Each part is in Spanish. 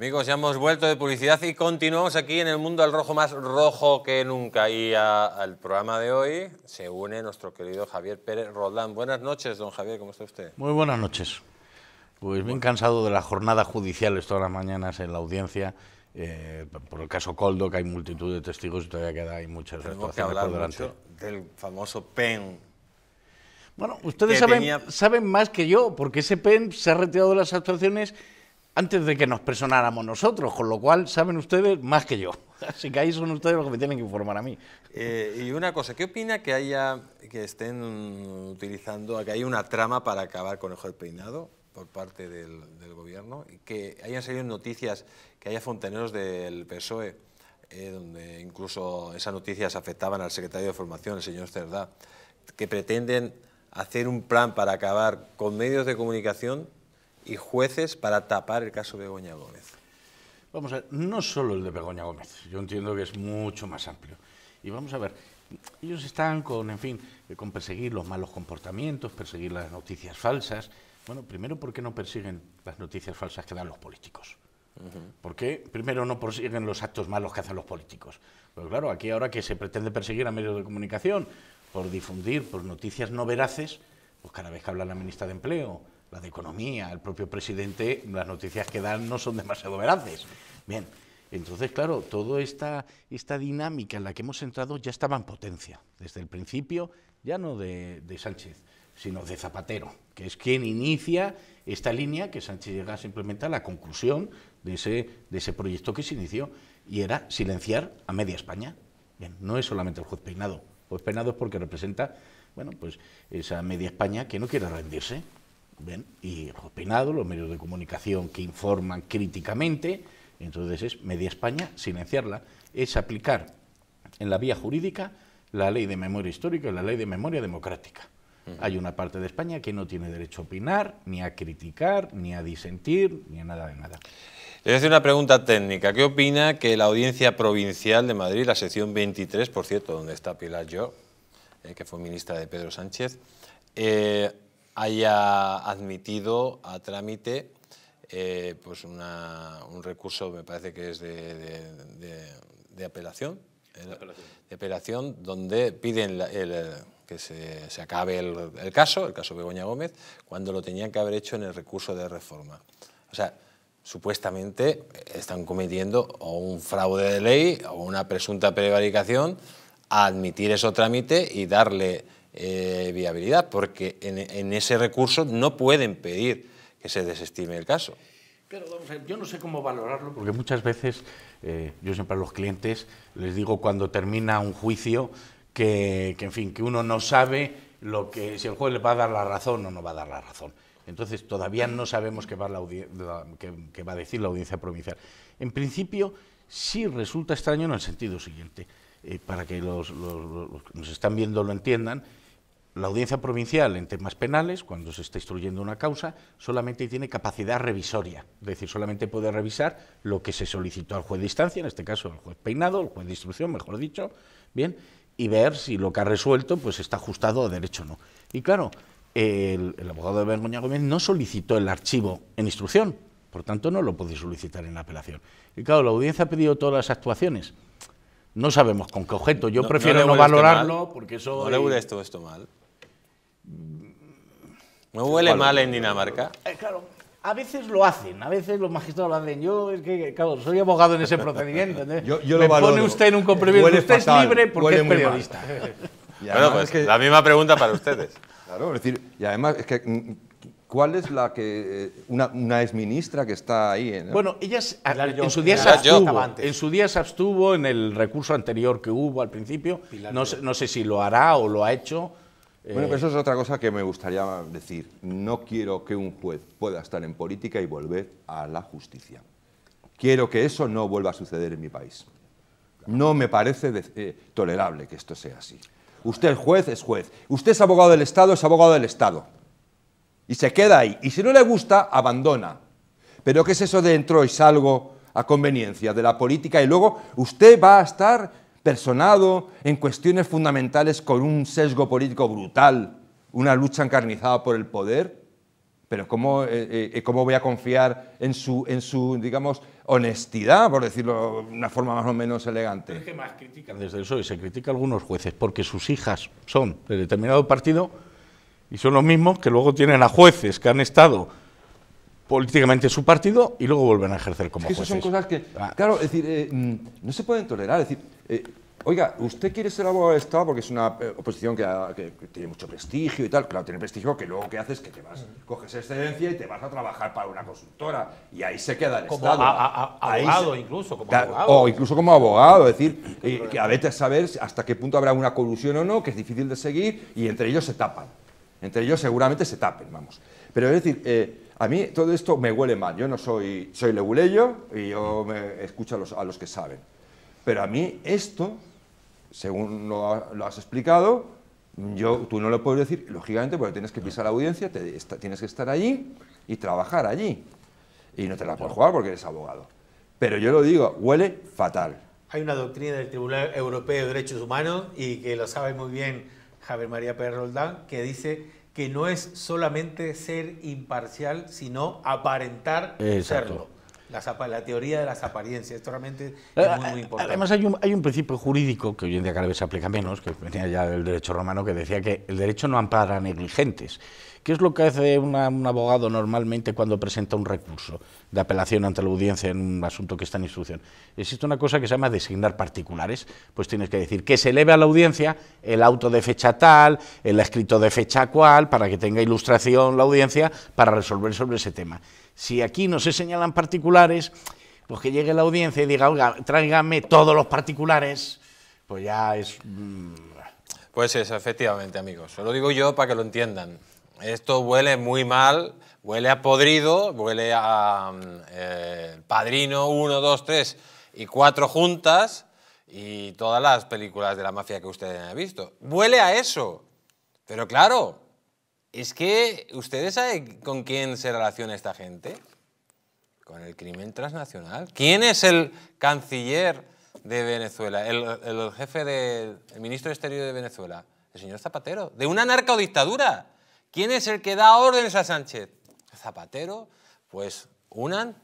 Amigos, ya hemos vuelto de publicidad y continuamos aquí en el mundo al rojo más rojo que nunca. Y al programa de hoy se une nuestro querido Javier Pérez Roldán. Buenas noches, don Javier, ¿cómo está usted? Muy buenas noches. Pues bien cansado de la jornada judiciales todas las mañanas en la audiencia. Eh, por el caso Coldo, que hay multitud de testigos y todavía queda hay muchas Tenemos que hablar por delante. Mucho del famoso PEN. Bueno, ustedes saben, saben más que yo, porque ese PEN se ha retirado de las actuaciones antes de que nos personáramos nosotros, con lo cual saben ustedes más que yo. Así que ahí son ustedes los que me tienen que informar a mí. Eh, y una cosa, ¿qué opina que haya, que estén utilizando, que hay una trama para acabar con el peinado por parte del, gobierno? Y que hayan salido noticias, que haya fontaneros del PSOE, eh, donde incluso esas noticias afectaban al secretario de Formación, el señor Cerdá, que pretenden hacer un plan para acabar con medios de comunicación y jueces para tapar el caso de Begoña Gómez? Vamos a ver, no solo el de Begoña Gómez, yo entiendo que es mucho más amplio. Y vamos a ver, ellos están con, en fin, eh, con perseguir los malos comportamientos, perseguir las noticias falsas. Bueno, primero, ¿por qué no persiguen las noticias falsas que dan los políticos? Porque ¿Por qué primero no persiguen los actos malos que hacen los políticos? Pues claro, aquí ahora que se pretende perseguir a medios de comunicación por difundir por noticias no veraces, pues cada vez que habla la ministra de Empleo la de Economía, el propio presidente, las noticias que dan no son demasiado veraces. Bien, entonces, claro, toda esta, esta dinámica en la que hemos entrado ya estaba en potencia, desde el principio, ya no de, Sánchez, sino de Zapatero, que es quien inicia esta línea que Sánchez llega a la conclusión de ese, de ese proyecto que se inició, y era silenciar a media España. Bien, no es solamente el juez peinado, el juez peinado es porque representa bueno, pues esa media España que no quiere rendirse, Bien, y opinado, los medios de comunicación que informan críticamente, entonces es Media España, silenciarla, es aplicar en la vía jurídica la ley de memoria histórica y la ley de memoria democrática. Hay una parte de España que no tiene derecho a opinar, ni a criticar, ni a disentir, ni a nada de nada. Le voy a hacer una pregunta técnica. ¿Qué opina que la Audiencia Provincial de Madrid, la sección 23, por cierto, donde está Pilar Yo, eh, que fue ministra de Pedro Sánchez, eh, haya admitido a trámite eh, pues un recurso, me parece que es de, ¿eh? apelación, de apelación, donde piden eh, que se, acabe el, caso, el caso Begoña Gómez, cuando lo tenían que haber hecho en el recurso de reforma. O sea, supuestamente están cometiendo o un fraude de ley o una presunta prevaricación a admitir eso trámite y darle eh, viabilidad, porque en, ese recurso no pueden pedir que se desestime el caso. Pero yo no sé cómo valorarlo, porque muchas veces eh, yo siempre a los clientes les digo cuando termina un juicio que, en fin, que uno no sabe lo que, si el juez le va a dar la razón o no va a dar la razón. Entonces todavía no sabemos qué va, qué va a decir la audiencia provincial. En principio, sí resulta extraño en el sentido siguiente. Eh, para que los, que nos están viendo lo entiendan, la audiencia provincial en temas penales, cuando se está instruyendo una causa, solamente tiene capacidad revisoria, es decir, solamente puede revisar lo que se solicitó al juez de instancia, en este caso al juez peinado, el juez de instrucción, mejor dicho, bien, y ver si lo que ha resuelto pues está ajustado a derecho o no. Y claro, el, abogado de Bergoña Gómez no solicitó el archivo en instrucción, por tanto no lo puede solicitar en la apelación. Y claro, la audiencia ha pedido todas las actuaciones. No sabemos con qué objeto. Yo prefiero no, valorarlo porque eso. No le huele esto, esto mal. me huele mal en Dinamarca? Eh, claro. A veces lo hacen, a veces los magistrados lo hacen. Yo, es que, claro, soy abogado en ese procedimiento. yo, yo Me pone usted en un comprimido. Usted es libre porque es periodista. bueno, pues es que... la misma pregunta para ustedes. Claro, es decir, y además es que mm, ¿Cuál es la que eh, una, una ministra que está ahí? en... Eh? Bueno, ella en, su día se abstuvo, en su día se abstuvo en el recurso anterior que hubo al principio. No, no, sé si lo hará o lo ha hecho. Bueno, eh, pero eso es otra cosa que me gustaría decir. No quiero que un juez pueda estar en política y volver a la justicia. Quiero que eso no vuelva a suceder en mi país. No me parece tolerable que esto sea así. Usted es juez, es juez. Usted es abogado del Estado, es abogado del Estado y se queda ahí. Y si no le gusta, abandona. Pero ¿qué es eso de entro y salgo a conveniencia de la política? Y luego usted va a estar personado en cuestiones fundamentales con un sesgo político brutal, una lucha encarnizada por el poder. Pero ¿cómo, eh, eh, eh, cómo voy a confiar en su, en su, digamos, honestidad, por decirlo de una forma más o menos elegante? Es más critican desde el y se critica algunos jueces porque sus hijas son de determinado partido y son los mismos que luego tienen a jueces que han estado políticamente su partido y luego vuelven a ejercer como jueces. Esas son cosas que, ah. claro, es decir, eh, mm, no se pueden tolerar. Es decir, eh, oiga, usted quiere ser abogado de Estado porque es una eh, oposición ah, que, tiene mucho prestigio y tal. Claro, tiene prestigio que luego que haces es que te vas, coges excedencia y te vas a trabajar para una consultora y ahí se queda el Estado. incluso, como abogado. O incluso como abogado, es decir, que a veces saber hasta qué punto habrá una colusión o no, que es difícil de seguir y entre ellos se tapan. Entre ellos seguramente se tapen, vamos. Pero es decir, eh, a mí todo esto me huele mal. Yo no soy, soy leguleyo y yo me escucho a los, que saben. Pero a mí esto, según lo, has explicado, yo, tú no lo puedes decir, lógicamente, porque tienes que pisar la audiencia, tienes que estar allí y trabajar allí. Y no te la puedes jugar porque eres abogado. Pero yo lo digo, huele fatal. Hay una doctrina del Tribunal Europeo de Derechos Humanos y que lo sabe muy bien Javier María Pérez Roldán, que dice que no es solamente ser imparcial, sino aparentar serlo. La, la, teoría de las apariencias, esto realmente es eh, muy, eh, importante. Además hay un, hay un, principio jurídico que hoy en día cada vez se aplica menos, que venía ya del derecho romano, que decía que el derecho no ampara negligentes, ¿Qué es lo que hace un abogado normalmente cuando presenta un recurso de apelación ante la audiencia en un asunto que está en instrucción? Existe una cosa que se llama designar particulares, pues tienes que decir que se eleve a la audiencia el auto de fecha tal, el escrito de fecha cual, para que tenga ilustración la audiencia para resolver sobre ese tema. Si aquí no se señalan particulares, pues que llegue la audiencia y diga, oiga, tráigame todos los particulares, pues ya es... Mm, pues es, efectivamente, amigos. Se lo digo yo para que lo entiendan esto huele muy mal, huele a podrido, huele a mm, eh, Padrino 1, 2, 3 y 4 juntas y todas las películas de la mafia que ustedes han visto. Huele a eso. Pero claro, es que ustedes saben con quién se relaciona esta gente. Con el crimen transnacional. ¿Quién es el canciller de Venezuela? El, jefe del ministro de Exterior de Venezuela. El señor Zapatero. De una dictadura? ¿Quién es el que da órdenes a Sánchez? Zapatero. Pues unan,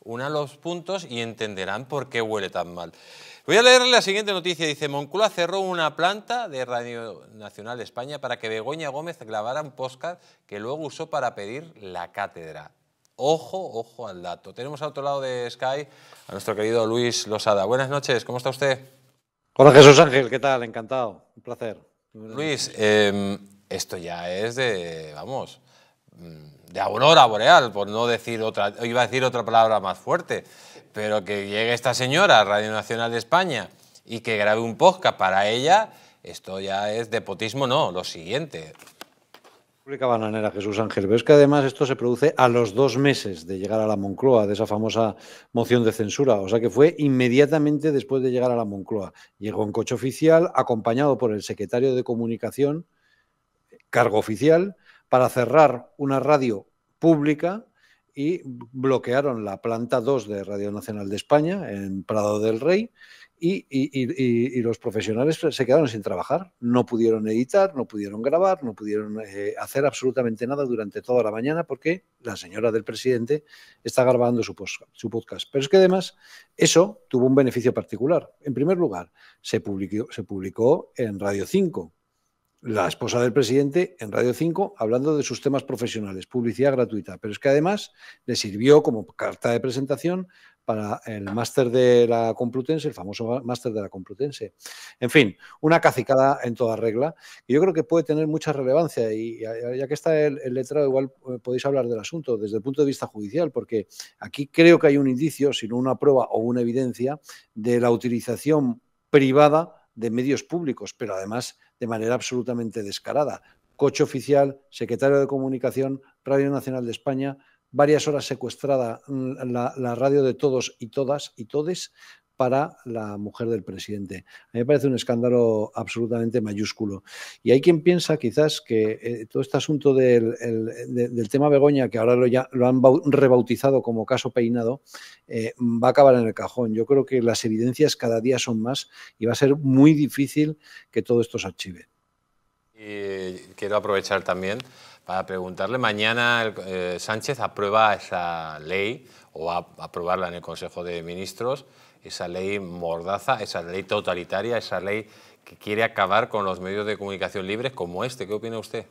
unan los puntos y entenderán por qué huele tan mal. Voy a leerle la siguiente noticia. Dice, Moncloa cerró una planta de Radio Nacional de España para que Begoña Gómez grabara un podcast que luego usó para pedir la cátedra. Ojo, ojo al dato. Tenemos a otro lado de Sky a nuestro querido Luis Losada. Buenas noches, ¿cómo está usted? Hola Jesús Ángel, ¿qué tal? Encantado, un placer. Luis, eh, esto ya es de, vamos, mm, de aurora boreal, por no decir otra, iba a decir otra palabra más fuerte, pero que llegue esta señora a Radio Nacional de España y que grabe un podcast para ella, esto ya es depotismo, no, lo siguiente. pública Bananera, Jesús Ángel. Pero es que además esto se produce a los dos meses de llegar a la Moncloa, de esa famosa moción de censura. O sea que fue inmediatamente después de llegar a la Moncloa. Llegó en coche oficial, acompañado por el secretario de Comunicación, cargo oficial para cerrar una radio pública y bloquearon la planta 2 de Radio Nacional de España en Prado del Rey y, los profesionales se quedaron sin trabajar. No pudieron editar, no pudieron grabar, no pudieron eh, hacer absolutamente nada durante toda la mañana porque la señora del presidente está grabando su, podcast. Pero es que además eso tuvo un beneficio particular. En primer lugar, se publicó, se publicó en Radio 5 la esposa del presidente en Radio 5 hablando de sus temas profesionales, publicidad gratuita, pero es que además le sirvió como carta de presentación para el máster de la Complutense, el famoso máster de la Complutense. En fin, una cacicada en toda regla. Y yo creo que puede tener mucha relevancia y ya que está el, letrado, igual eh, podéis hablar del asunto desde el punto de vista judicial, porque aquí creo que hay un indicio, sino una prueba o una evidencia, de la utilización privada de medios públicos, pero además de manera absolutamente descarada. Coche oficial, secretario de Comunicación, Radio Nacional de España, varias horas secuestrada mm, la, radio de todos y todas y todes, para la mujer del presidente. A mí me parece un escándalo absolutamente mayúsculo. Y hay quien piensa quizás que eh, todo este asunto eh, del, tema Begoña, que ahora lo, han rebautizado como caso peinado, eh, va a acabar en el cajón. Yo creo que las evidencias cada día son más y va a ser muy difícil que todo esto se archive. quiero aprovechar también para preguntarle, mañana Sánchez aprueba esa ley o va a aprobarla en el Consejo de Ministros esa ley mordaza, esa ley totalitaria, esa ley que quiere acabar con los medios de comunicación libres como este. ¿Qué opina usted?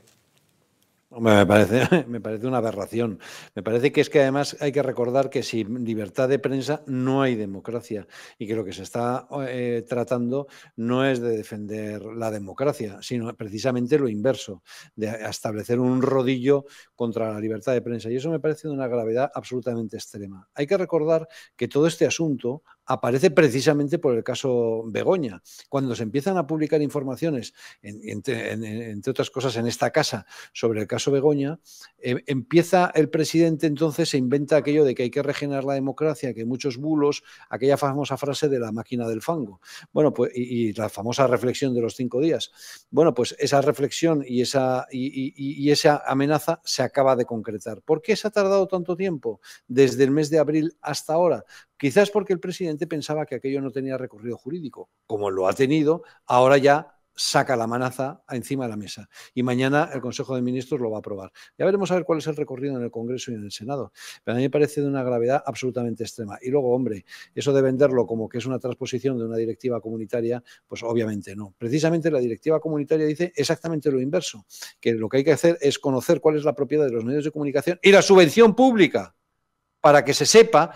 Me parece, me parece una aberración. Me parece que es que además hay que recordar que sin libertad de prensa no hay democracia y que lo que se está eh, tratando no es de defender la democracia, sino precisamente lo inverso, de establecer un rodillo contra la libertad de prensa. Y eso me parece de una gravedad absolutamente extrema. Hay que recordar que todo este asunto aparece precisamente por el caso Begoña. Cuando se empiezan a publicar informaciones, entre, otras cosas en esta casa, sobre el caso Begoña, em, empieza el presidente entonces, se inventa aquello de que hay que regenerar la democracia, que hay muchos bulos, aquella famosa frase de la máquina del fango. Bueno, pues, y, la famosa reflexión de los cinco días. Bueno, pues esa reflexión y esa, y esa amenaza se acaba de concretar. ¿Por qué se ha tardado tanto tiempo? Desde el mes de abril hasta ahora. Quizás porque el presidente pensaba que aquello no tenía recorrido jurídico. Como lo ha tenido, ahora ya saca la manaza encima de la mesa. Y mañana el Consejo de Ministros lo va a aprobar. Ya veremos a ver cuál es el recorrido en el Congreso y en el Senado. Pero a mí me parece de una gravedad absolutamente extrema. Y luego, hombre, eso de venderlo como que es una transposición de una directiva comunitaria, pues obviamente no. Precisamente la directiva comunitaria dice exactamente lo inverso, que lo que hay que hacer es conocer cuál es la propiedad de los medios de comunicación y la subvención pública para que se sepa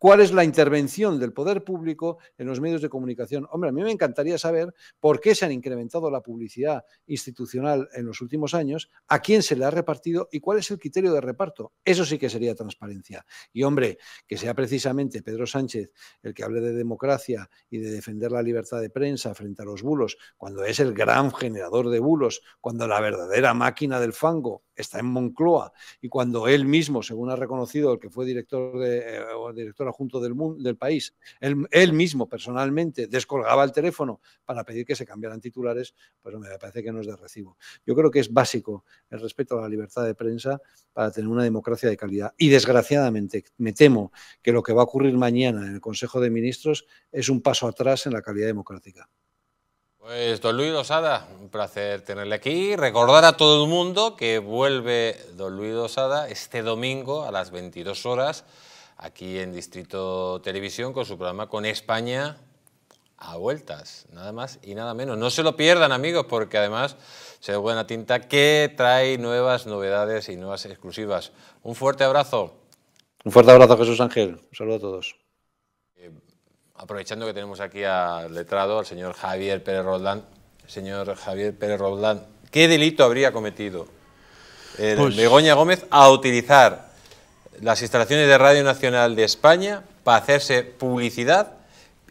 cuál es la intervención del poder público en los medios de comunicación. Hombre, a mí me encantaría saber por qué se han incrementado la publicidad institucional en los últimos años, a quién se le ha repartido y cuál es el criterio de reparto. Eso sí que sería transparencia. Y hombre, que sea precisamente Pedro Sánchez el que hable de democracia y de defender la libertad de prensa frente a los bulos, cuando es el gran generador de bulos, cuando la verdadera máquina del fango está en Moncloa y cuando él mismo, según ha reconocido el que fue director de, eh, o director adjunto del, del país, él, él, mismo personalmente descolgaba el teléfono para pedir que se cambiaran titulares, pues me parece que no es de recibo. Yo creo que es básico el respeto a la libertad de prensa para tener una democracia de calidad. Y desgraciadamente me temo que lo que va a ocurrir mañana en el Consejo de Ministros es un paso atrás en la calidad democrática. Pues don Luis Osada, un placer tenerle aquí. Recordar a todo el mundo que vuelve don Luis Osada este domingo a las 22 horas aquí en Distrito Televisión con su programa Con España a vueltas, nada más y nada menos. No se lo pierdan amigos porque además se ve buena tinta que trae nuevas novedades y nuevas exclusivas. Un fuerte abrazo. Un fuerte abrazo Jesús Ángel, un saludo a todos aprovechando que tenemos aquí al letrado, al señor Javier Pérez Roldán. Señor Javier Pérez Roldán, ¿qué delito habría cometido pues- Begoña Gómez a utilizar las instalaciones de Radio Nacional de España para hacerse publicidad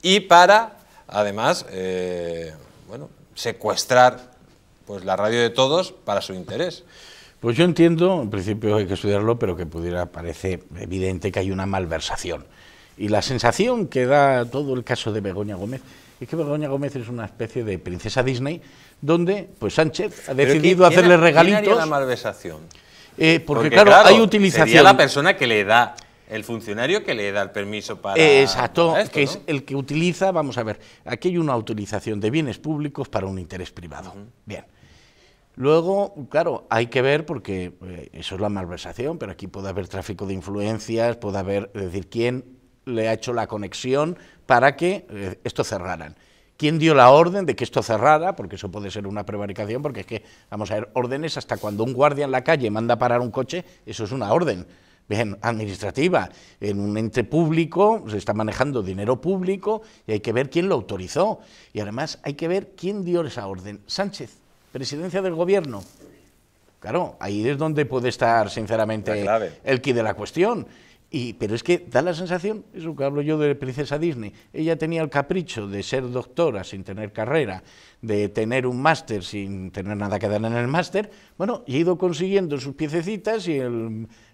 y para, además, eh, bueno, secuestrar pues, la radio de todos para su interés? Pues yo entiendo, en principio hay que estudiarlo, pero que pudiera, parece evidente que hay una malversación. Y la sensación que da todo el caso de Begoña Gómez es que Begoña Gómez es una especie de princesa Disney donde pues Sánchez ha decidido hacerle regalitos. ¿quién la malversación? Eh, porque, claro, hay utilización. Sería la persona que le da el funcionario que le da el permiso para. Eh, exacto, que es el que utiliza, vamos a ver, aquí hay una utilización de bienes públicos para un interés privado. Bien. Luego, claro, hay que ver, porque eh, eso es la malversación, pero aquí puede haber tráfico de influencias, puede haber, decir, quién le ha hecho la conexión para que eh, esto cerraran. ¿Quién dio la orden de que esto cerrara? Porque eso puede ser una prevaricación, porque es que, vamos a ver, órdenes hasta cuando un guardia en la calle manda parar un coche, eso es una orden bien, administrativa. En un ente público se está manejando dinero público y hay que ver quién lo autorizó. Y además hay que ver quién dio esa orden. Sánchez, presidencia del gobierno. Claro, ahí es donde puede estar, sinceramente, el quid de la cuestión. Y, pero es que da la sensación, eso que hablo yo de Princesa Disney, ella tenía el capricho de ser doctora sin tener carrera, de tener un máster sin tener nada que dar en el máster, bueno, y ha ido consiguiendo sus piececitas y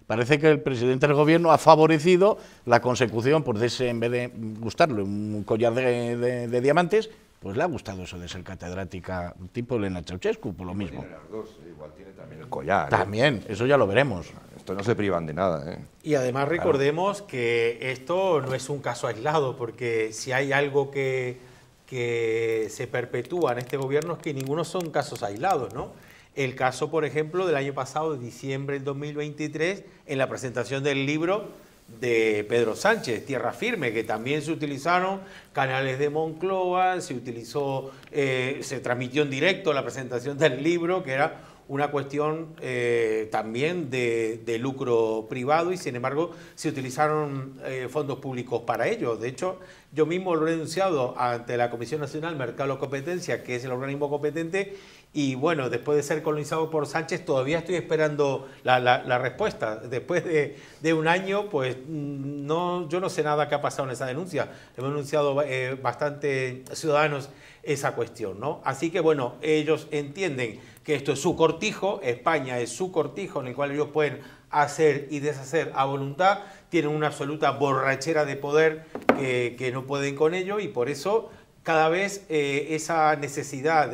parece que el presidente del gobierno ha favorecido la consecución, por pues, ese, en vez de gustarle un collar de diamantes, pues le ha gustado eso de ser catedrática, tipo Elena Ceausescu, por lo mismo. Eh, igual tiene también el collar. ¿eh? También, eso ya lo veremos. Esto no se privan de nada. ¿eh? Y además recordemos que esto no es un caso aislado, porque si hay algo que, que se perpetúa en este gobierno es que ninguno son casos aislados, ¿no? El caso, por ejemplo, del año pasado, de diciembre del 2023, en la presentación del libro de Pedro Sánchez, Tierra Firme, que también se utilizaron canales de Moncloa, se utilizó, eh, se transmitió en directo la presentación del libro, que era una cuestión eh, también de, lucro privado y sin embargo se utilizaron eh, fondos públicos para ello. De hecho, yo mismo lo he denunciado ante la Comisión Nacional Mercado Competencia, que es el organismo competente, y bueno, después de ser colonizado por Sánchez, todavía estoy esperando la, respuesta. Después de, un año, pues mm, no, yo no sé nada que ha pasado en esa denuncia. Hemos denunciado bastantes eh, bastante ciudadanos esa cuestión, ¿no? Así que bueno, ellos entienden que esto es su cortijo, España es su cortijo en el cual ellos pueden hacer y deshacer a voluntad, tienen una absoluta borrachera de poder que, que no pueden con ello y por eso cada vez eh, esa necesidad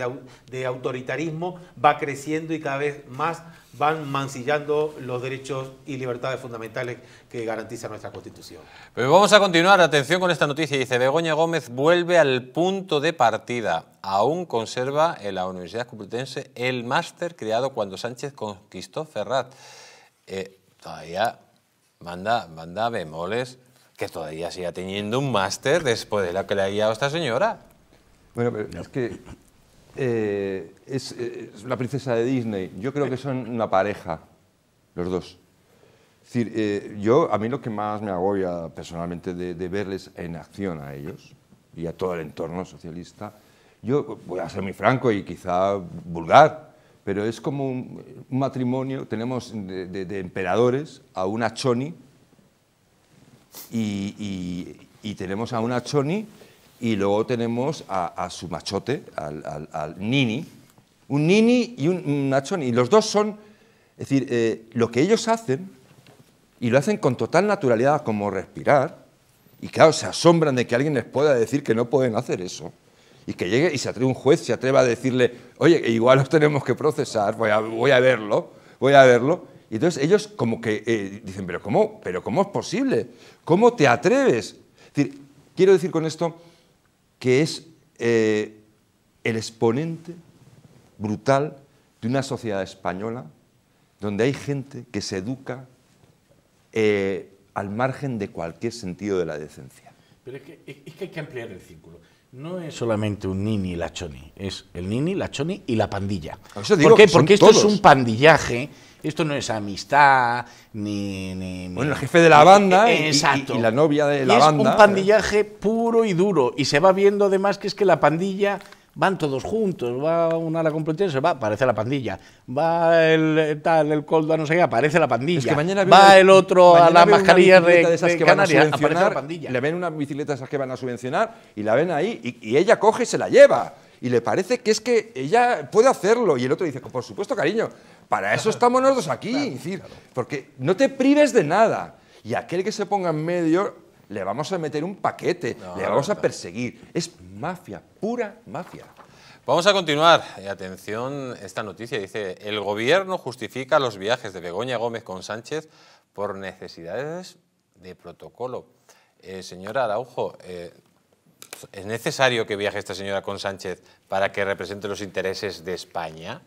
de, autoritarismo va creciendo y cada vez más van mancillando los derechos y libertades fundamentales que garantiza nuestra Constitución. vamos a continuar, atención con esta noticia, dice Begoña Gómez vuelve al punto de partida, aún conserva en la Universidad Complutense el máster creado cuando Sánchez conquistó Ferrat. Eh, todavía manda bemoles que todavía siga teniendo un máster después de lo que le ha guiado esta señora. Bueno, pero es que eh, eh, es, la princesa de Disney. Yo creo que son una pareja, los dos. Es decir, eh, yo, a mí lo que más me agobia personalmente de, verles en acción a ellos y a todo el entorno socialista, yo voy a ser muy franco y quizá vulgar, pero es como un, matrimonio, tenemos de, de, emperadores a una choni y, tenemos a una Choni y luego tenemos a, su machote, al, Nini, un Nini y un, una Choni. Y los dos son, es decir, eh, lo que ellos hacen, y lo hacen con total naturalidad, como respirar, y claro, se asombran de que alguien les pueda decir que no pueden hacer eso. Y que llegue y se atreve un juez, se atreva a decirle, oye, igual los tenemos que procesar, voy a verlo, voy a verlo. Y entonces ellos como que eh, dicen, pero cómo, pero ¿cómo es posible? ¿Cómo te atreves? quiero decir con esto que es eh, el exponente brutal de una sociedad española donde hay gente que se educa eh, al margen de cualquier sentido de la decencia. Pero es que, es que hay que ampliar el círculo no es solamente un nini y la choni, es el nini, la choni y la pandilla. ¿Por Porque esto es un pandillaje esto no es amistad, ni. bueno, el jefe de la banda y, la novia de la banda. Es un eh. pandillaje puro y duro. Y se va viendo además que es que la pandilla van todos juntos, va una a la se va, aparece la pandilla, va el eh, tal, el coldo no sé qué, aparece la pandilla, mañana va el otro a la mascarilla de, esas que van a aparece la Le ven una bicicleta esas que van a subvencionar y la ven ahí y, ella coge y se la lleva. Y le parece que es que ella puede hacerlo. Y el otro dice, por supuesto, cariño, para eso estamos nosotros aquí, decir, porque no te prives de nada. Y aquel que se ponga en medio, le vamos a meter un paquete, le vamos a perseguir. Es mafia, pura mafia. Vamos a continuar. Atención, esta noticia dice, el gobierno justifica los viajes de Begoña Gómez con Sánchez por necesidades de protocolo. Eh, señora Araujo, eh, ¿es necesario que viaje esta señora con Sánchez para que represente los intereses de España?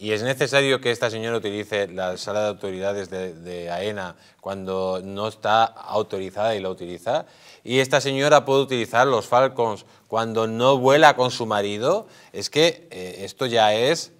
¿Y es necesario que esta señora utilice la sala de autoridades de, AENA cuando no está autorizada y la utiliza? ¿Y esta señora puede utilizar los Falcons cuando no vuela con su marido? Es que eh, esto ya es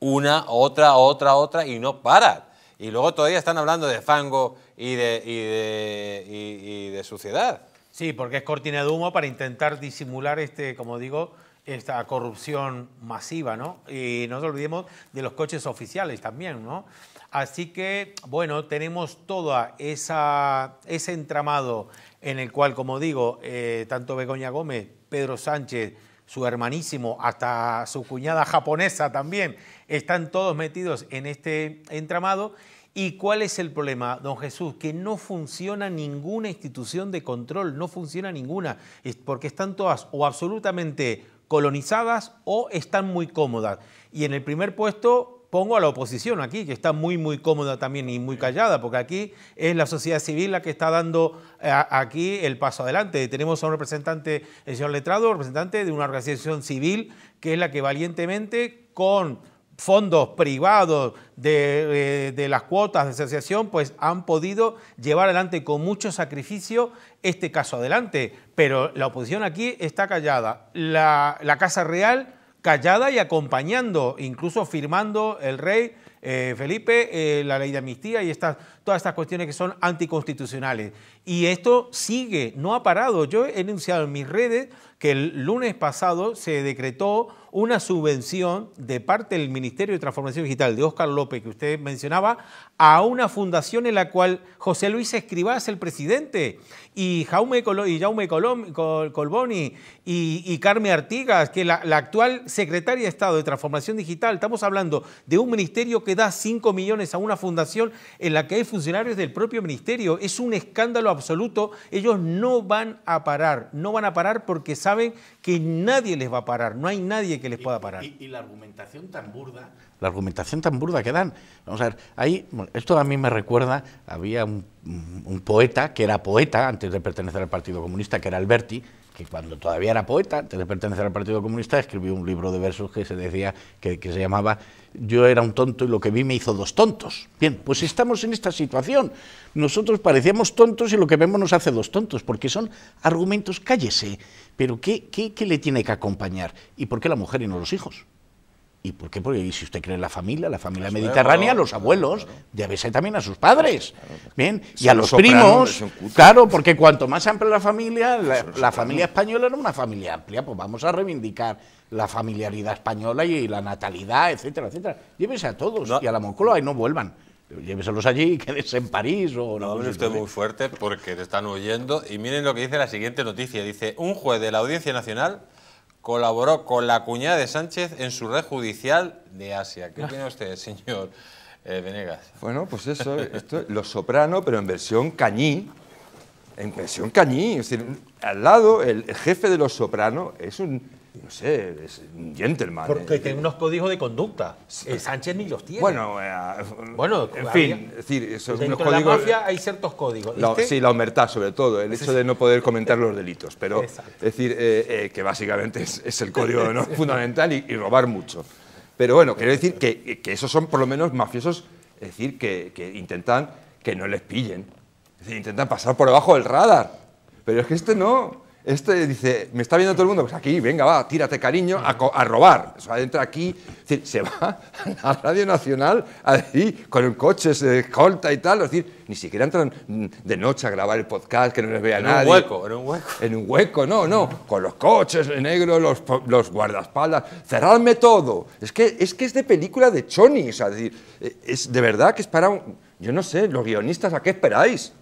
una, otra, otra, otra y no para. Y luego todavía están hablando de fango y de, y de, y de suciedad. Sí, porque es cortina de humo para intentar disimular este, como digo, esta corrupción masiva, ¿no? Y no nos olvidemos de los coches oficiales también, ¿no? Así que, bueno, tenemos todo ese entramado en el cual, como digo, eh, tanto Begoña Gómez, Pedro Sánchez, su hermanísimo, hasta su cuñada japonesa también, están todos metidos en este entramado. ¿Y cuál es el problema, don Jesús? Que no funciona ninguna institución de control, no funciona ninguna, porque están todas o absolutamente colonizadas o están muy cómodas. Y en el primer puesto pongo a la oposición aquí, que está muy, muy cómoda también y muy callada, porque aquí es la sociedad civil la que está dando eh, aquí el paso adelante. Tenemos a un representante, el señor Letrado, representante de una organización civil, que es la que valientemente con fondos privados eh, de, las cuotas de asociación, pues han podido llevar adelante con mucho sacrificio este caso adelante. Pero la oposición aquí está callada. La, Casa Real callada y acompañando, incluso firmando el rey eh, Felipe eh, la ley de amnistía y estas, todas estas cuestiones que son anticonstitucionales. Y esto sigue, no ha parado. Yo he enunciado en mis redes que el lunes pasado se decretó una subvención de parte del Ministerio de Transformación Digital de Óscar López, que usted mencionaba, a una fundación en la cual José Luis Escribá es el presidente, y Jaume, y Jaume Colboni y, Carmen Artigas, que la, la actual secretaria de Estado de Transformación Digital. Estamos hablando de un ministerio que da 5 millones a una fundación en la que hay funcionarios del propio ministerio. Es un escándalo absoluto. Ellos no van a parar, no van a parar porque saben que nadie les va a parar, no hay nadie que les pueda parar. Y, la argumentación tan burda, la argumentación tan burda que dan. Vamos a ver, ahí, esto a mí me recuerda, había un, poeta que era poeta antes de pertenecer al Partido Comunista, que era Alberti, que cuando todavía era poeta, antes de pertenecer al Partido Comunista, escribió un libro de versos que se decía, que, que, se llamaba Yo era un tonto y lo que vi me hizo dos tontos. Bien, pues estamos en esta situación. Nosotros parecíamos tontos y lo que vemos nos hace dos tontos, porque son argumentos, cállese, pero ¿qué, qué, qué le tiene que acompañar? ¿Y por qué la mujer y no los hijos? ¿Y por qué? Porque si usted cree en la familia, la familia pues mediterránea, los abuelos, claro, también a sus padres. Bien, y a los primos. Claro, porque cuanto más amplia la familia, la, familia española era una familia amplia, pues vamos a reivindicar la familiaridad española y la natalidad, etcétera, etcétera. Llévese a todos y a la Moncloa y no vuelvan lléveselos allí y quédese en París o no. no usted pues, muy fuerte porque te están oyendo Y miren lo que dice la siguiente noticia. Dice, un juez de la Audiencia Nacional colaboró con la cuñada de Sánchez en su red judicial de Asia. ¿Qué opina usted, señor eh, Venegas? Bueno, pues eso, esto Los Soprano, pero en versión cañí. En versión cañí. Es decir, al lado, el jefe de Los Soprano es un no sé, es un gentleman. ¿eh? Porque tiene unos códigos de conducta. Sánchez ni los tiene. Bueno, eh, en fin, es decir, códigos. De la mafia hay ciertos códigos. sí, la omertad sobre todo, el hecho de no poder comentar los delitos, pero es decir, eh, que básicamente es, el código fundamental y, robar mucho. Pero bueno, quiero decir que, esos son por lo menos mafiosos, es decir, que, que intentan que no les pillen, es decir, intentan pasar por debajo del radar. Pero es que este no. Este dice, me está viendo todo el mundo, pues aquí, venga, va, tírate cariño, a, robar. O entra aquí, decir, se va a la Radio Nacional, con el coche, se escolta y tal. Es decir, ni siquiera entran de noche a grabar el podcast, que no les vea nadie. En un hueco, en un hueco. En un hueco, no, no. Con los coches negros los, los guardaespaldas, cerradme todo. Es que, es que es de película de Choni, o sea, es decir, e-, es de verdad que es para Yo no sé, los guionistas, ¿a qué esperáis?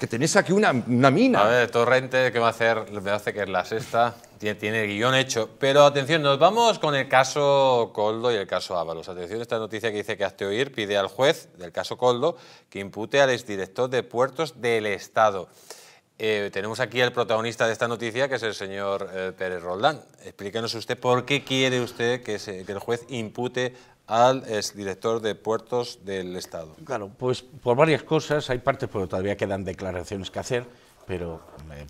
que tenéis aquí una, mina. A ver, Torrente, que va a hacer? Me hace que es la sexta. Tiene, el guión hecho. Pero atención, nos vamos con el caso Coldo y el caso Ábalos. Atención, esta noticia que dice que oír, pide al juez del caso Coldo que impute al exdirector de puertos del Estado. Eh, tenemos aquí al protagonista de esta noticia, que es el señor eh, Pérez Roldán. Explíquenos usted por qué quiere usted que, que el juez impute al exdirector de puertos del Estado? Claro, pues por varias cosas. Hay partes porque todavía quedan declaraciones que hacer, pero eh,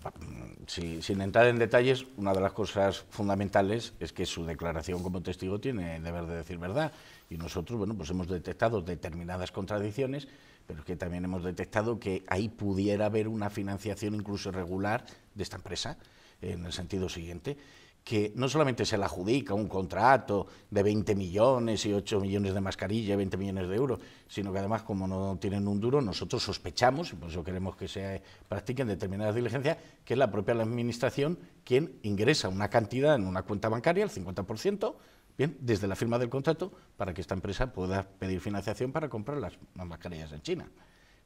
sin entrar en detalles, una de las cosas fundamentales es que su declaración como testigo tiene el deber de decir verdad. Y nosotros, bueno, pues hemos detectado determinadas contradicciones, pero es que también hemos detectado que ahí pudiera haber una financiación incluso regular de esta empresa, en el sentido siguiente que no solamente se le adjudica un contrato de 20 millones y 8 millones de mascarillas, y 20 millones de euros, sino que además, como no tienen un duro, nosotros sospechamos, y por eso queremos que se practiquen determinadas diligencias, que es la propia Administración quien ingresa una cantidad en una cuenta bancaria, el 50%, bien, desde la firma del contrato, para que esta empresa pueda pedir financiación para comprar las mascarillas en China.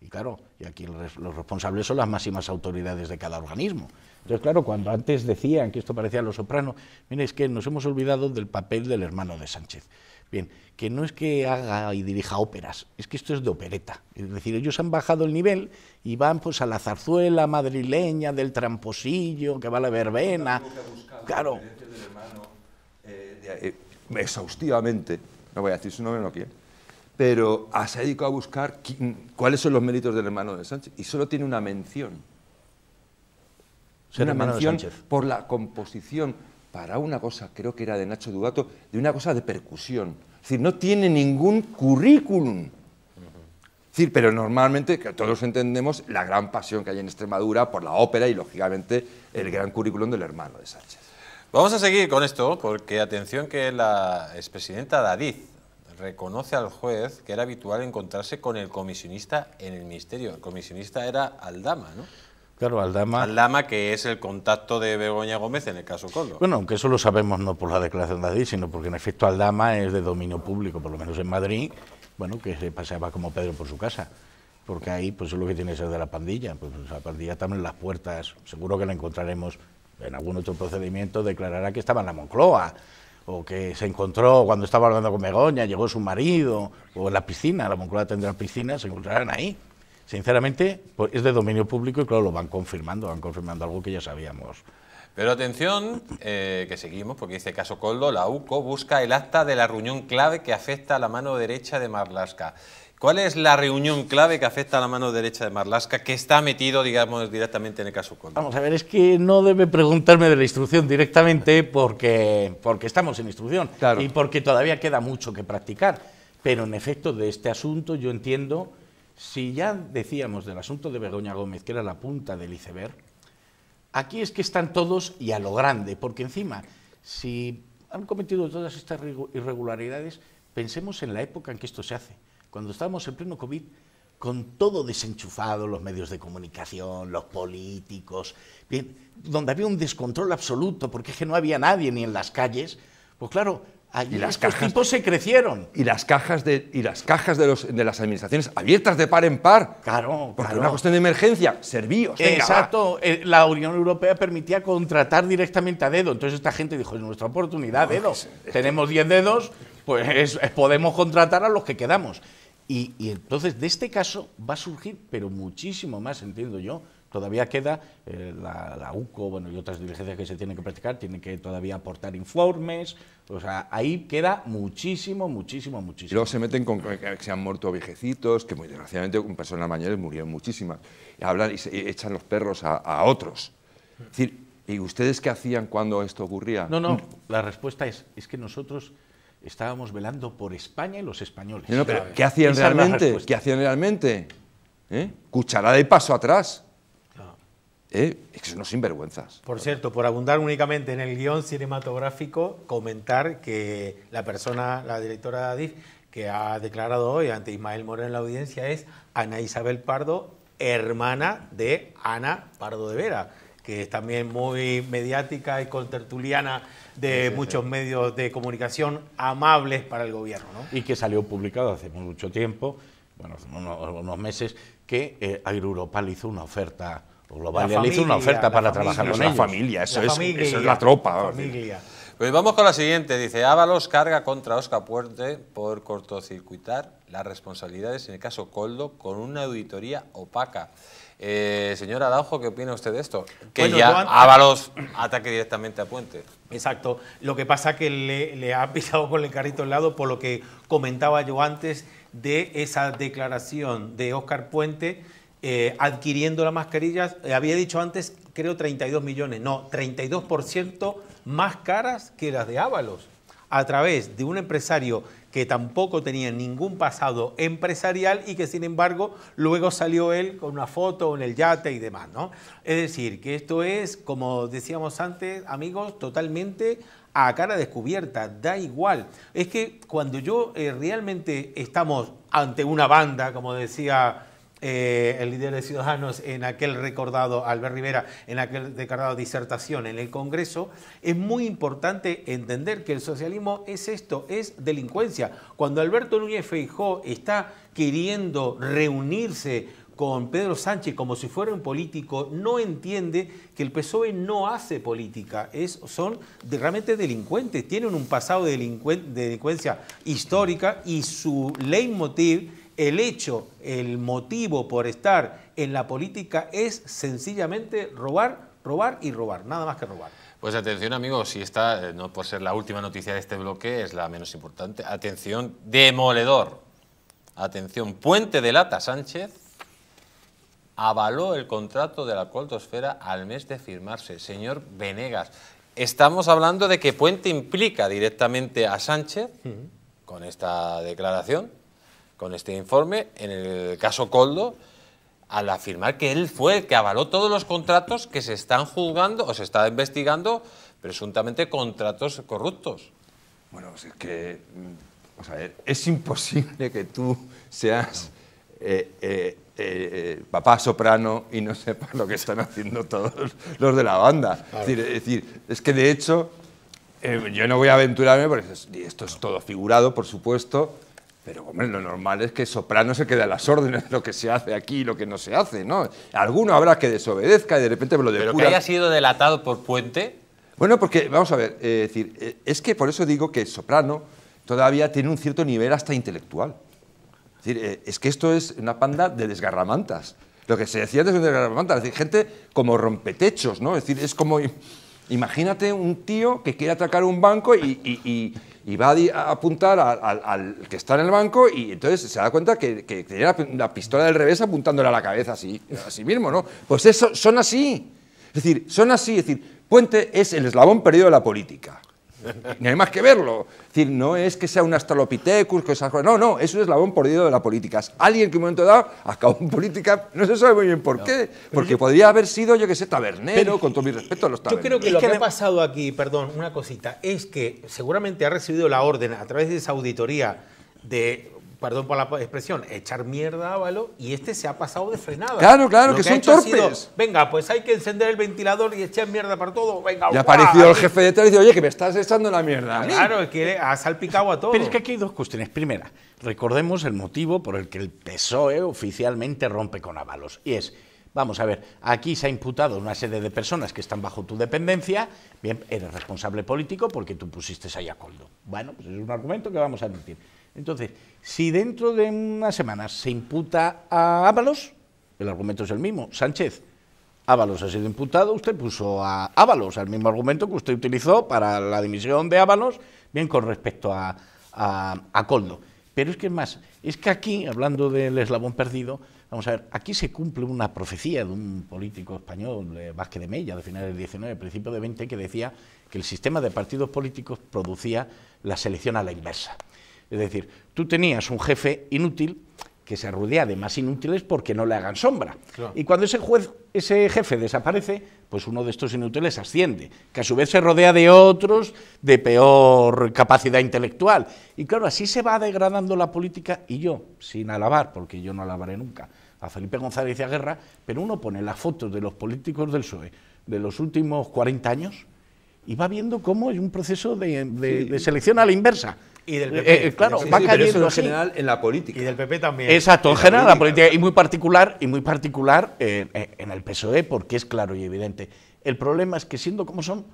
Y claro, y aquí los responsables son las máximas autoridades de cada organismo. Entonces, claro, cuando antes decían que esto parecía lo soprano, sopranos, es que nos hemos olvidado del papel del hermano de Sánchez. Bien, que no es que haga y dirija óperas, es que esto es de opereta. Es decir, ellos han bajado el nivel y van pues a la zarzuela madrileña del tramposillo, que va a la verbena. Claro. Eh, eh, exhaustivamente, no voy a decir su nombre, no quiero pero ah, se ha dedicado a buscar mm, cuáles son los méritos del hermano de Sánchez. Y solo tiene una mención. Una mención por la composición para una cosa, creo que era de Nacho Dugato, de una cosa de percusión. Es decir, no tiene ningún currículum. Es decir, pero normalmente que todos entendemos la gran pasión que hay en Extremadura por la ópera y, lógicamente, el gran currículum del hermano de Sánchez. Vamos a seguir con esto, porque atención que la expresidenta Dadiz reconoce al juez que era habitual encontrarse con el comisionista en el ministerio. El comisionista era Aldama, ¿no? Claro, Aldama. Aldama, que es el contacto de Begoña Gómez en el caso Coldo. Bueno, aunque eso lo sabemos no por la declaración de Adil, sino porque en efecto Aldama es de dominio público, por lo menos en Madrid, bueno, que se paseaba como Pedro por su casa. Porque ahí, pues es lo que tiene que ser de la pandilla. Pues la pandilla también las puertas, seguro que la encontraremos en algún otro procedimiento, declarará que estaba en la Moncloa o que se encontró cuando estaba hablando con Begoña, llegó su marido, o en la piscina, la Moncloa tendrá piscina, se encontrarán ahí. Sinceramente, pues, es de dominio público y claro, lo van confirmando, van confirmando algo que ya sabíamos. Pero atención, eh, que seguimos, porque dice Caso Coldo, la UCO busca el acta de la reunión clave que afecta a la mano derecha de Marlasca ¿Cuál es la reunión clave que afecta a la mano derecha de Marlasca, que está metido, digamos, directamente en el caso contra Vamos a ver, es que no debe preguntarme de la instrucción directamente porque, estamos en instrucción y porque todavía queda mucho que practicar. Pero en efecto, de este asunto yo entiendo, si ya decíamos del asunto de Begoña Gómez, que era la punta del iceberg, aquí es que están todos y a lo grande, porque encima, si han cometido todas estas irregularidades, pensemos en la época en que esto se hace cuando estábamos en pleno COVID, con todo desenchufado, los medios de comunicación, los políticos, donde había un descontrol absoluto, porque es que no había nadie ni en las calles, pues claro, allí y tipos se crecieron. Y las cajas, de, y las, cajas de, las administraciones abiertas de par en par. Claro, Porque era una cuestión de emergencia, servíos. Exacto, eh, la Unión Europea permitía contratar directamente a dedo, entonces esta gente dijo, es nuestra oportunidad, dedos. dedo. Tenemos 10 dedos, pues podemos contratar a los que quedamos. Y, entonces de este caso va a surgir, pero muchísimo más, entiendo yo. Todavía queda eh, la, UCO bueno, y otras diligencias que se tienen que practicar, tienen que todavía aportar informes. O sea, ahí queda muchísimo, muchísimo, muchísimo. Y luego se meten con eh, que se han muerto viejecitos, que muy desgraciadamente con personas mayores murieron muchísimas. Y hablan y, echan los perros a, otros. Es decir, ¿y ustedes qué hacían cuando esto ocurría? No, no, la respuesta es, es que nosotros estábamos velando por España y los españoles. ¿qué hacían realmente? ¿Qué hacían realmente? ¿Eh? de paso atrás. ¿Eh? Es que son sinvergüenzas. Por cierto, por abundar únicamente en el guión cinematográfico, comentar que la persona, la directora de Adif, que ha declarado hoy ante Ismael Moreno en la audiencia es Ana Isabel Pardo, hermana de Ana Pardo de Vera, que es también muy mediática y contertuliana de muchos medios de comunicación amables para el gobierno. Y que salió publicado hace mucho tiempo, bueno, unos, meses, que eh, Europa le hizo una oferta o global, le hizo una oferta para trabajar con la familia, eso, es, eso es la tropa. pues vamos con la siguiente, dice Ábalos carga contra Oscar Puerte por cortocircuitar las responsabilidades en el caso Coldo con una auditoría opaca. Eh, señora Araujo, ¿qué opina usted de esto? Que Ábalos ataque directamente a Puente. Exacto. Lo que pasa que le, ha pisado con el carrito al lado por lo que comentaba yo antes de esa declaración de Óscar Puente eh, adquiriendo las mascarillas. Eh, había dicho antes, creo, 32 millones. No, 32% más caras que las de Ábalos a través de un empresario que tampoco tenía ningún pasado empresarial y que sin embargo luego salió él con una foto en el yate y demás, ¿no? Es decir, que esto es, como decíamos antes, amigos, totalmente a cara descubierta, da igual. Es que cuando yo eh, realmente estamos ante una banda, como decía eh, el líder de Ciudadanos en aquel recordado, Albert Rivera, en aquel declarado disertación en el Congreso, es muy importante entender que el socialismo es esto, es delincuencia. Cuando Alberto Núñez Feijó está queriendo reunirse con Pedro Sánchez como si fuera un político, no entiende que el PSOE no hace política, es, son realmente delincuentes, tienen un pasado de, delincuencia histórica y su leitmotiv el hecho, el motivo por estar en la política es sencillamente robar, robar y robar, nada más que robar. Pues atención amigos, si esta, eh, no por ser la última noticia de este bloque, es la menos importante. Atención, demoledor. Atención, Puente de Lata Sánchez avaló el contrato de la coltosfera al mes de firmarse. Señor Venegas, estamos hablando de que Puente implica directamente a Sánchez con esta declaración con este informe, en el caso Coldo, al afirmar que él fue el que avaló todos los contratos que se están juzgando o se está investigando presuntamente contratos corruptos. Bueno, es que mm, es imposible que tú seas eh, eh, eh, papá soprano y no sepas lo que están haciendo todos los de la banda. Es, decir, es, decir, es que de hecho yo no voy a aventurarme porque esto es todo figurado, por supuesto, pero, hombre, lo normal es que Soprano se quede a las órdenes de lo que se hace aquí y lo que no se hace, ¿no? Alguno habrá que desobedezca y de repente me lo ¿Pero que haya sido delatado por Puente? Bueno, porque, vamos a ver, eh, es, decir, eh, es que por eso digo que Soprano todavía tiene un cierto nivel hasta intelectual. Es decir, eh, es que esto es una panda de desgarramantas. Lo que se decía antes de desgarramantas, es decir, gente como rompetechos, ¿no? Es decir, es como Imagínate un tío que quiere atacar un banco y, va a, apuntar al, que está en el banco y entonces se da cuenta que, tenía tiene la, pistola del revés apuntándole a la cabeza así, mismo, ¿no? Pues eso, son así. Es decir, son así. Es decir, Puente es el eslabón perdido de la política. ni hay más que verlo. Es decir, no es que sea un astralopitecus. que esas No, no, es un eslabón perdido de la política. alguien que en un momento dado acabó en política, no se sabe muy bien por qué, porque podría haber sido, yo que sé, tabernero, con todo mi respeto a los taberneros. Yo creo que lo que, ha pasado aquí, perdón, una cosita, es que seguramente ha recibido la orden a través de esa auditoría de perdón por la expresión, echar mierda a Ávalo y este se ha pasado de frenada. Claro, claro, que, son torpes. venga, pues hay que encender el ventilador y echar mierda para todo. y ha aparecido el jefe de tele y dice, oye, que me estás echando la mierda. claro, que ha salpicado a todo. Pero es que aquí hay dos cuestiones. Primera, recordemos el motivo por el que el PSOE oficialmente rompe con Avalos Y es, Vamos a ver, aquí se ha imputado una serie de personas que están bajo tu dependencia, bien, eres responsable político porque tú pusiste ahí a Coldo. Bueno, pues es un argumento que vamos a admitir. Entonces, si dentro de unas semanas se imputa a Ábalos, el argumento es el mismo, Sánchez, Ábalos ha sido imputado, usted puso a Ábalos, el mismo argumento que usted utilizó para la dimisión de Ábalos, bien con respecto a, Coldo. Pero es que es más, es que aquí, hablando del eslabón perdido, vamos a ver, aquí se cumple una profecía de un político español, eh, Vázquez de Mella, de finales del 19, principio de 20, que decía que el sistema de partidos políticos producía la selección a la inversa. Es decir, tú tenías un jefe inútil que se rodea de más inútiles porque no le hagan sombra. Y cuando ese, jefe desaparece, pues uno de estos inútiles asciende, que a su vez se rodea de otros de peor capacidad intelectual. Y claro, así se va degradando la política y yo, sin alabar, porque yo no alabaré nunca a Felipe González y a Guerra, pero uno pone las fotos de los políticos del PSOE de los últimos 40 años y va viendo cómo es un proceso de, de selección a la inversa. Y del PP. Eh, eh, claro, va cayendo en general en la política. Y del PP también. Exacto, en, general en la política. Y muy particular, y muy particular eh, en el PSOE, porque es claro y evidente. El problema es que siendo como son,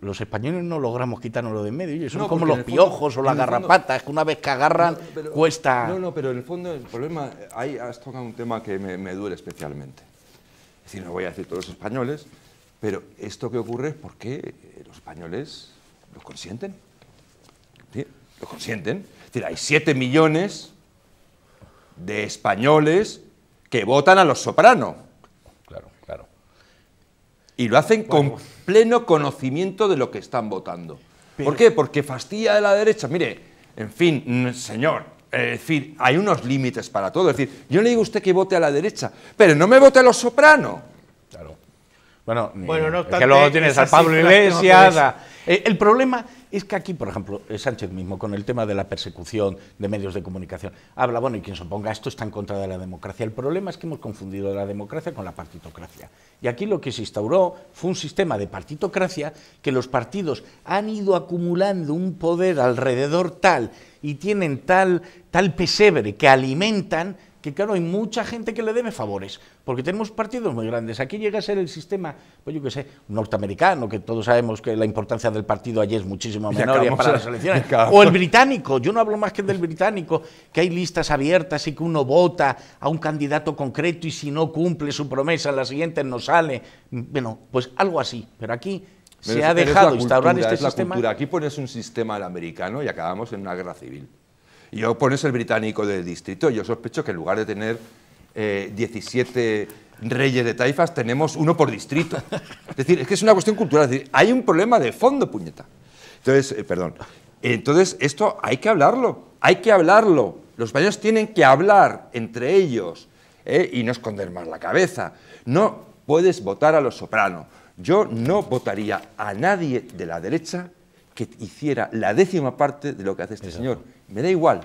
los españoles no logramos quitarnos lo de en medio. y son como los piojos o las garrapatas, que una vez que agarran cuesta... No, no, pero en el fondo el problema... Ahí has tocado un tema que me, me duele especialmente. Es decir, no voy a decir todos los españoles, pero esto que ocurre es porque los españoles lo consienten consienten. Es decir, hay 7 millones de españoles que votan a los soprano. Claro, claro. Y lo hacen con pleno conocimiento de lo que están votando. ¿Por qué? Porque fastidia de la derecha. Mire, en fin, mm, señor, es decir, hay unos límites para todo. Es decir, yo le digo a usted que vote a la derecha, pero no me vote a los soprano. Claro. Bueno, no que luego tienes a Pablo eh, Iglesias. el problema es que aquí, por ejemplo, eh, Sánchez mismo, con el tema de la persecución de medios de comunicación, habla, bueno, y quien se oponga esto está en contra de la democracia. El problema es que hemos confundido la democracia con la partitocracia. Y aquí lo que se instauró fue un sistema de partitocracia que los partidos han ido acumulando un poder alrededor tal y tienen tal, tal pesebre que alimentan que claro, hay mucha gente que le debe favores, porque tenemos partidos muy grandes. Aquí llega a ser el sistema, pues yo qué sé, norteamericano, que todos sabemos que la importancia del partido allí es muchísimo menor para las elecciones. O el británico, yo no hablo más que del británico, que hay listas abiertas y que uno vota a un candidato concreto y si no cumple su promesa, la siguiente no sale. Bueno, pues algo así, pero aquí se ha dejado instaurar este sistema. Aquí pones un sistema al americano y acabamos en una guerra civil. Yo pones el británico del distrito. Yo sospecho que en lugar de tener 17 eh, reyes de taifas, tenemos uno por distrito. Es decir, es que es una cuestión cultural. hay un problema de fondo, puñeta. Entonces, eh, perdón. Entonces, esto hay que hablarlo. Hay que hablarlo. Los españoles tienen que hablar entre ellos eh, y no esconder más la cabeza. No puedes votar a los sopranos. Yo no votaría a nadie de la derecha que hiciera la décima parte de lo que hace este señor. Me da igual.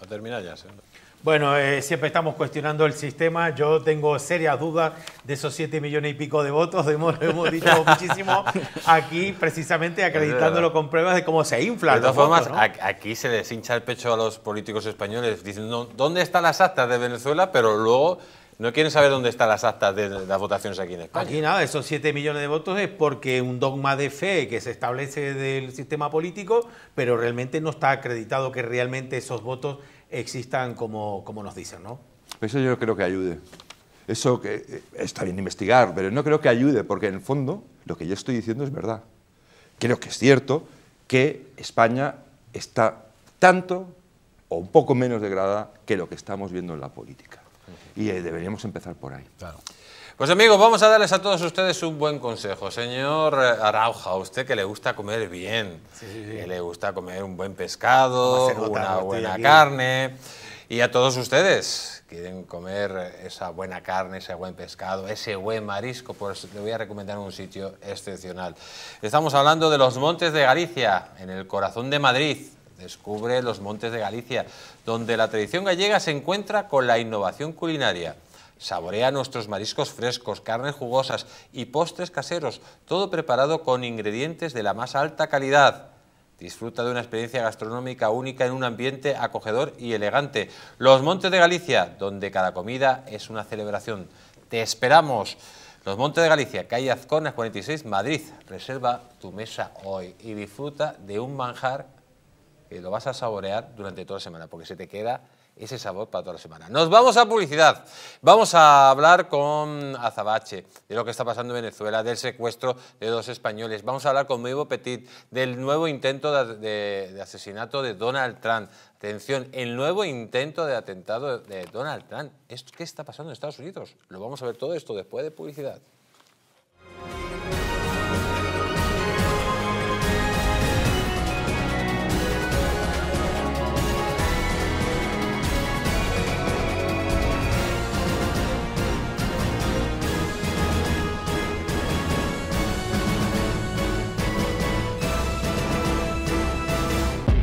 A terminar ya, señor. ¿eh? Bueno, eh, siempre estamos cuestionando el sistema. Yo tengo serias dudas de esos siete millones y pico de votos. Hemos, hemos dicho muchísimo aquí, precisamente acreditándolo con pruebas de cómo se infla. De todas formas, aquí se les hincha el pecho a los políticos españoles diciendo, ¿dónde están las actas de Venezuela? Pero luego no quieren saber dónde están las actas de las votaciones aquí en España. Aquí nada, esos 7 millones de votos es porque un dogma de fe que se establece del sistema político, pero realmente no está acreditado que realmente esos votos existan como, nos dicen, ¿no? Eso yo creo que ayude. Eso que eh, está bien investigar, pero no creo que ayude, porque en el fondo lo que yo estoy diciendo es verdad. Creo que es cierto que España está tanto o un poco menos degradada que lo que estamos viendo en la política. Y eh, deberíamos empezar por ahí. Claro. Pues amigos, vamos a darles a todos ustedes un buen consejo. Señor eh, Arauja, a usted que le gusta comer bien, que le gusta comer un buen pescado, una buena carne, y a todos ustedes quieren comer esa buena carne, ese buen pescado, ese buen marisco, pues le voy a recomendar un sitio excepcional. Estamos hablando de los Montes de Galicia, en el corazón de Madrid, Descubre los montes de Galicia, donde la tradición gallega se encuentra con la innovación culinaria. Saborea nuestros mariscos frescos, carnes jugosas y postres caseros, todo preparado con ingredientes de la más alta calidad. Disfruta de una experiencia gastronómica única en un ambiente acogedor y elegante. Los Montes de Galicia, donde cada comida es una celebración. Te esperamos. Los Montes de Galicia, calle Azcona 46, Madrid. Reserva tu mesa hoy y disfruta de un manjar que eh, lo vas a saborear durante toda la semana, porque se te queda ese sabor para toda la semana. Nos vamos a publicidad. Vamos a hablar con Azabache de lo que está pasando en Venezuela, del secuestro de dos españoles. Vamos a hablar con Muevo Petit del nuevo intento de, asesinato de Donald Trump. Atención, el nuevo intento de atentado de Donald Trump. ¿Qué está pasando en Estados Unidos? Lo vamos a ver todo esto después de publicidad.